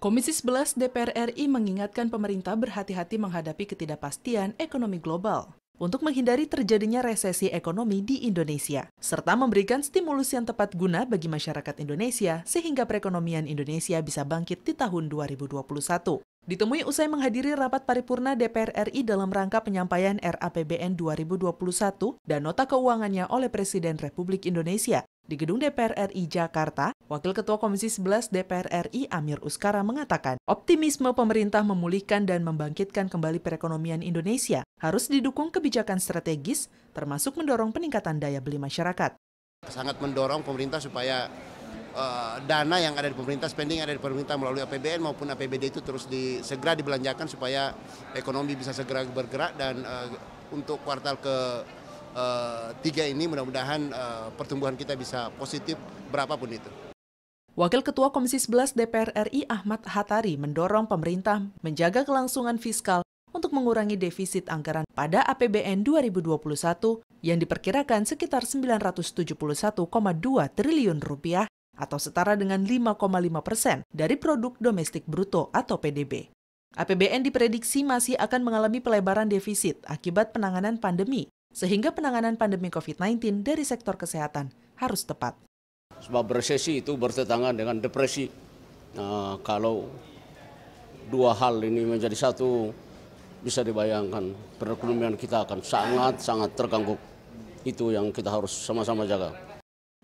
Komisi 11 DPR RI mengingatkan pemerintah berhati-hati menghadapi ketidakpastian ekonomi global untuk menghindari terjadinya resesi ekonomi di Indonesia, serta memberikan stimulus yang tepat guna bagi masyarakat Indonesia sehingga perekonomian Indonesia bisa bangkit di tahun 2021. Ditemui usai menghadiri rapat paripurna DPR RI dalam rangka penyampaian RAPBN 2021 dan nota keuangannya oleh Presiden Republik Indonesia di Gedung DPR RI Jakarta, Wakil Ketua Komisi 11 DPR RI Amir Uskara mengatakan, optimisme pemerintah memulihkan dan membangkitkan kembali perekonomian Indonesia harus didukung kebijakan strategis, termasuk mendorong peningkatan daya beli masyarakat. Sangat mendorong pemerintah supaya Eh, dana yang ada di pemerintah, spending yang ada di pemerintah melalui APBN maupun APBD itu terus di, segera dibelanjakan supaya ekonomi bisa segera bergerak dan uh, untuk kuartal ke uh, tiga ini mudah-mudahan uh, pertumbuhan kita bisa positif berapapun itu. Wakil Ketua Komisi 11 DPR RI Ahmad Hatari mendorong pemerintah menjaga kelangsungan fiskal untuk mengurangi defisit anggaran pada APBN 2021 yang diperkirakan sekitar 971,2 triliun rupiah atau setara dengan 5,5 persen dari produk domestik bruto atau PDB. APBN diprediksi masih akan mengalami pelebaran defisit akibat penanganan pandemi, sehingga penanganan pandemi COVID-19 dari sektor kesehatan harus tepat. Sebab resesi itu bertentangan dengan depresi. Nah, kalau dua hal ini menjadi satu, bisa dibayangkan perekonomian kita akan sangat-sangat terganggu. Itu yang kita harus sama-sama jaga.